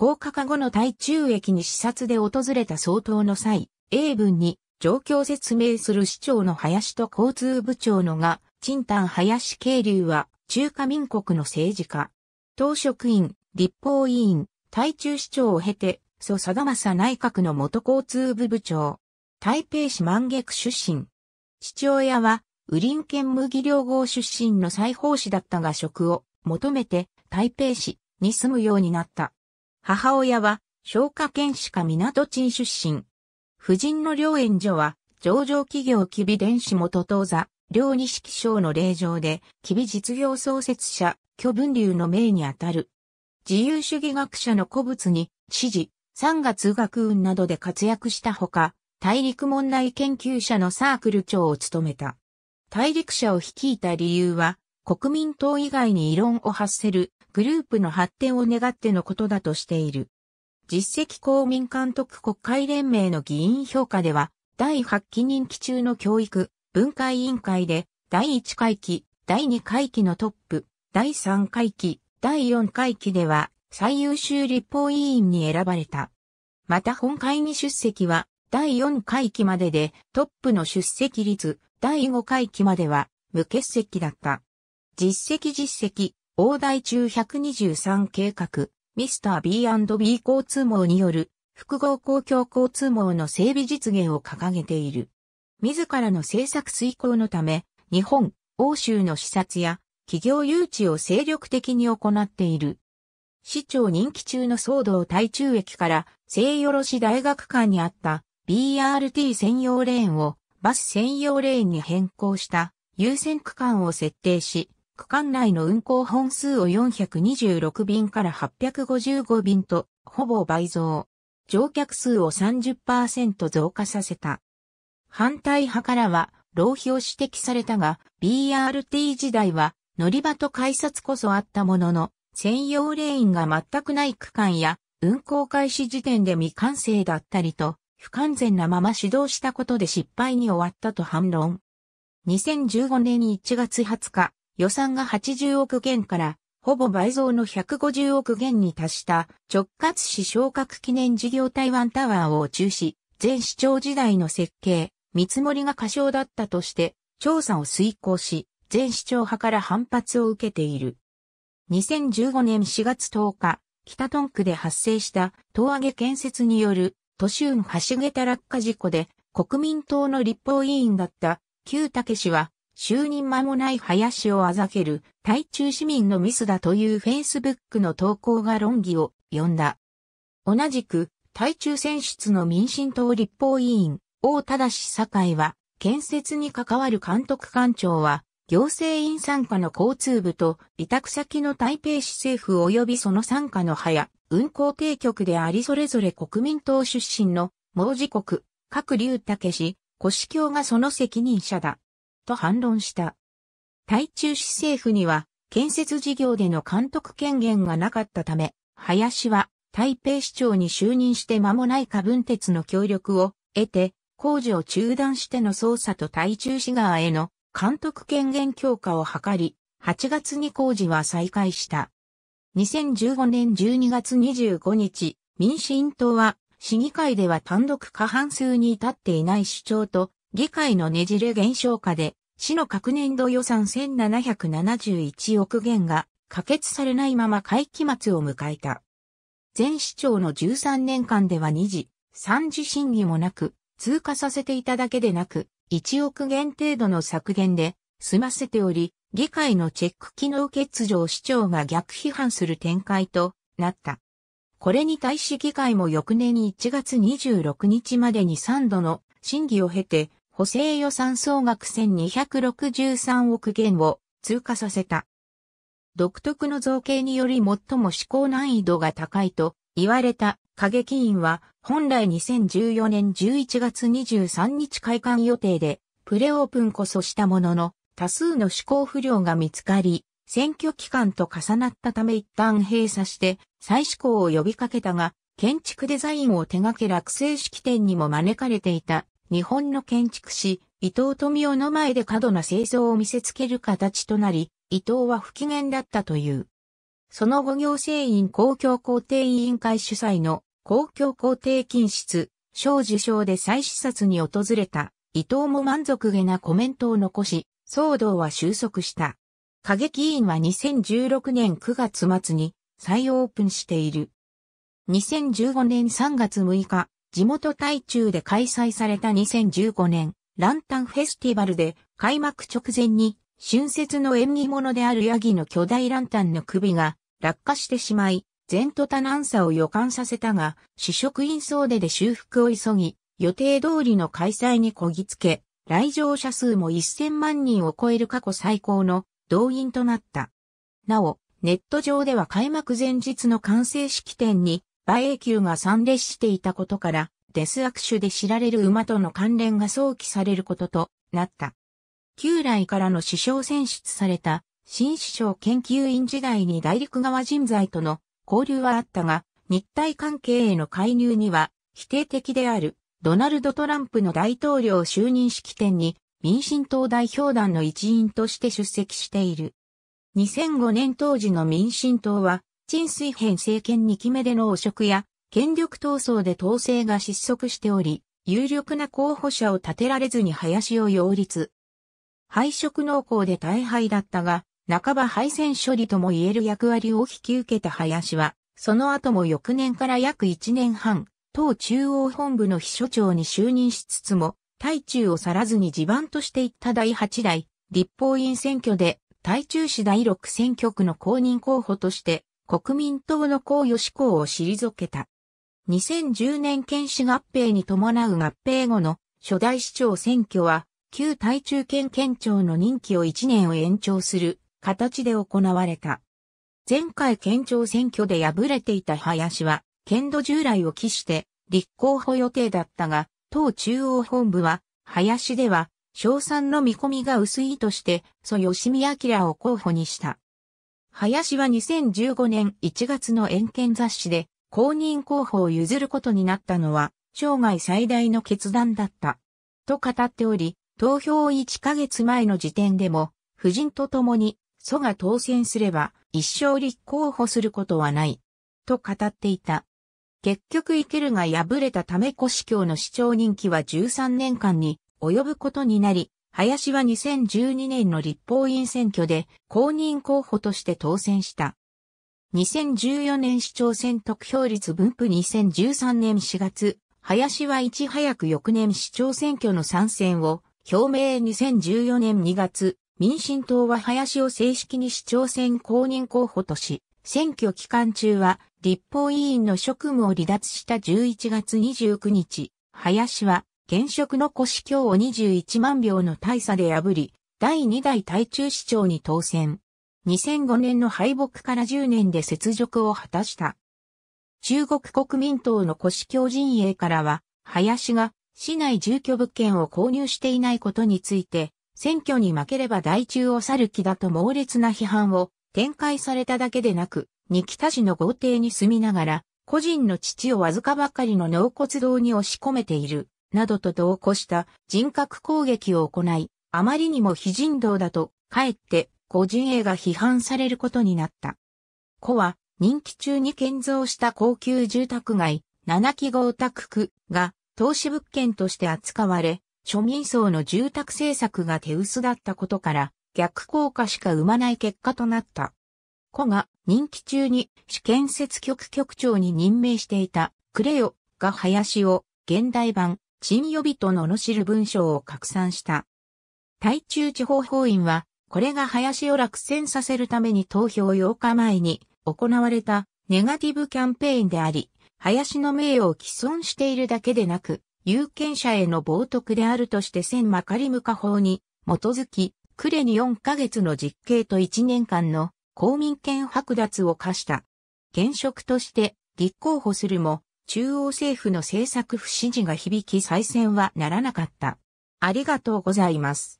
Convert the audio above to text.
高架化後の台中駅に視察で訪れた総統の際、英文に状況説明する市長の林と交通部長のが、陳丹林慶流は中華民国の政治家。党職員、立法委員、台中市長を経て、蘇貞正内閣の元交通部部長。台北市万劇出身。父親は、ウリン県麦両合出身の裁縫師だったが職を求めて台北市に住むようになった。母親は、消化県士か港鎮出身。夫人の両縁助は、上場企業吉備電子元当座、両式省の令場で、吉備実業創設者、巨文流の命にあたる。自由主義学者の古物に、知事、三月学運などで活躍したほか、大陸問題研究者のサークル長を務めた。大陸者を率いた理由は、国民党以外に異論を発せるグループの発展を願ってのことだとしている。実績公民監督国会連盟の議員評価では、第8期任期中の教育、文化委員会で、第1回期、第2回期のトップ、第3回期、第4回期では、最優秀立法委員に選ばれた。また本会議出席は、第4回期まででトップの出席率、第5回期までは無欠席だった。実績実績、大台中123計画、ミスター B&B 交通網による複合公共交通網の整備実現を掲げている。自らの政策遂行のため、日本、欧州の視察や企業誘致を精力的に行っている。市長任期中の騒動対中駅から西よろし大学間にあった BRT 専用レーンをバス専用レーンに変更した優先区間を設定し、区間内の運行本数を426便から855便と、ほぼ倍増。乗客数を30%増加させた。反対派からは、浪費を指摘されたが、BRT 時代は、乗り場と改札こそあったものの、専用レーンが全くない区間や、運行開始時点で未完成だったりと、不完全なまま指導したことで失敗に終わったと反論。2015年1月20日、予算が80億元からほぼ倍増の150億元に達した直轄市昇格記念事業台湾タワーを中止、前市長時代の設計、見積もりが過小だったとして調査を遂行し、前市長派から反発を受けている。2015年4月10日、北トン区で発生した東上げ建設による都市運橋桁落下事故で国民党の立法委員だった旧武氏は就任間もない林をあざける対中市民のミスだというフェイスブックの投稿が論議を呼んだ。同じく、対中選出の民進党立法委員、大正堺は、建設に関わる監督官庁は、行政院参加の交通部と委託先の台北市政府及びその参加の派や運行定局でありそれぞれ国民党出身の毛字国、各竜武氏、古市教がその責任者だ。と反論した。台中市政府には建設事業での監督権限がなかったため、林は台北市長に就任して間もない下分鉄の協力を得て、工事を中断しての捜査と台中市側への監督権限強化を図り、8月に工事は再開した。2015年12月25日、民進党は市議会では単独過半数に至っていない主張と議会のねじれ減少下で市の各年度予算1771億元が可決されないまま会期末を迎えた。前市長の13年間では2次、3次審議もなく、通過させていただけでなく、1億元程度の削減で済ませており、議会のチェック機能欠如を市長が逆批判する展開となった。これに対し議会も翌年1月26日までに3度の審議を経て、補正予算総額1263億元を通過させた。独特の造形により最も施行難易度が高いと言われた過激院は本来2014年11月23日開館予定でプレオープンこそしたものの多数の施行不良が見つかり選挙期間と重なったため一旦閉鎖して再施行を呼びかけたが建築デザインを手掛け落成式典にも招かれていた日本の建築士、伊藤富夫の前で過度な製造を見せつける形となり、伊藤は不機嫌だったという。その後行政院公共工程委員会主催の公共工程禁止、賞受賞で再視察に訪れた伊藤も満足げなコメントを残し、騒動は収束した。過激委員は2016年9月末に再オープンしている。2015年3月6日、地元台中で開催された2015年、ランタンフェスティバルで開幕直前に春節の縁起物であるヤギの巨大ランタンの首が落下してしまい、前途多難さを予感させたが、試食員総出で修復を急ぎ、予定通りの開催にこぎつけ、来場者数も1000万人を超える過去最高の動員となった。なお、ネット上では開幕前日の完成式典に馬英九が参列していたことから、デス握手で知られる馬との関連が想起されることとなった。旧来からの首相選出された新首相研究員時代に大陸側人材との交流はあったが、日体関係への介入には否定的であるドナルド・トランプの大統領就任式典に民進党代表団の一員として出席している。2005年当時の民進党は新水平政権2期目での汚職や、権力闘争で統制が失速しており、有力な候補者を立てられずに林を擁立。敗職濃厚で大敗だったが、半ば敗戦処理とも言える役割を引き受けた林は、その後も翌年から約1年半、党中央本部の秘書長に就任しつつも、対中を去らずに地盤としていった第8代立法院選挙で、対中市第6選挙区の公認候補として国民党の公与志向を退けた。2010年県市合併に伴う合併後の初代市長選挙は、旧台中県県庁の任期を1年を延長する形で行われた。前回県庁選挙で敗れていた林は、県土従来を期して立候補予定だったが、党中央本部は、林では、賞賛の見込みが薄いとして、蘇吉見明を候補にした。林は2015年1月の遠見雑誌で公認候補を譲ることになったのは生涯最大の決断だった。と語っており、投票1ヶ月前の時点でも、夫人と共に、蘇が当選すれば一生立候補することはない。と語っていた。結局イケルが敗れたため古市教の市長任期は13年間に及ぶことになり、林は2012年の立法院選挙で公認候補として当選した。2014年市長選得票率分布2013年4月、林はいち早く翌年市長選挙の参戦を表明2014年2月、民進党は林を正式に市長選公認候補とし、選挙期間中は立法委員の職務を離脱した11月29日、林は現職の古司教を21万票の大差で破り、第2代台中市長に当選。2005年の敗北から10年で雪辱を果たした。中国国民党の古司教陣営からは、林が市内住居物件を購入していないことについて、選挙に負ければ大中を去る気だと猛烈な批判を展開されただけでなく、二北市の豪邸に住みながら、個人の父をわずかばかりの納骨堂に押し込めているなどと同行した人格攻撃を行い、あまりにも非人道だと、かえって、個人営が批判されることになった。子は、任期中に建造した高級住宅街、七木豪宅区が、投資物件として扱われ、庶民層の住宅政策が手薄だったことから、逆効果しか生まない結果となった。子が任期中に試験設局局長に任命していたクレヨが林を現代版陳予備とののしる文章を拡散した。台中地方法院は、これが林を落選させるために投票8日前に行われたネガティブキャンペーンであり、林の名誉を毀損しているだけでなく、有権者への冒涜であるとして千マカリムカ法に基づき、呉に4ヶ月の実刑と1年間の公民権剥奪を課した。現職として立候補するも、中央政府の政策不支持が響き再選はならなかった。ありがとうございます。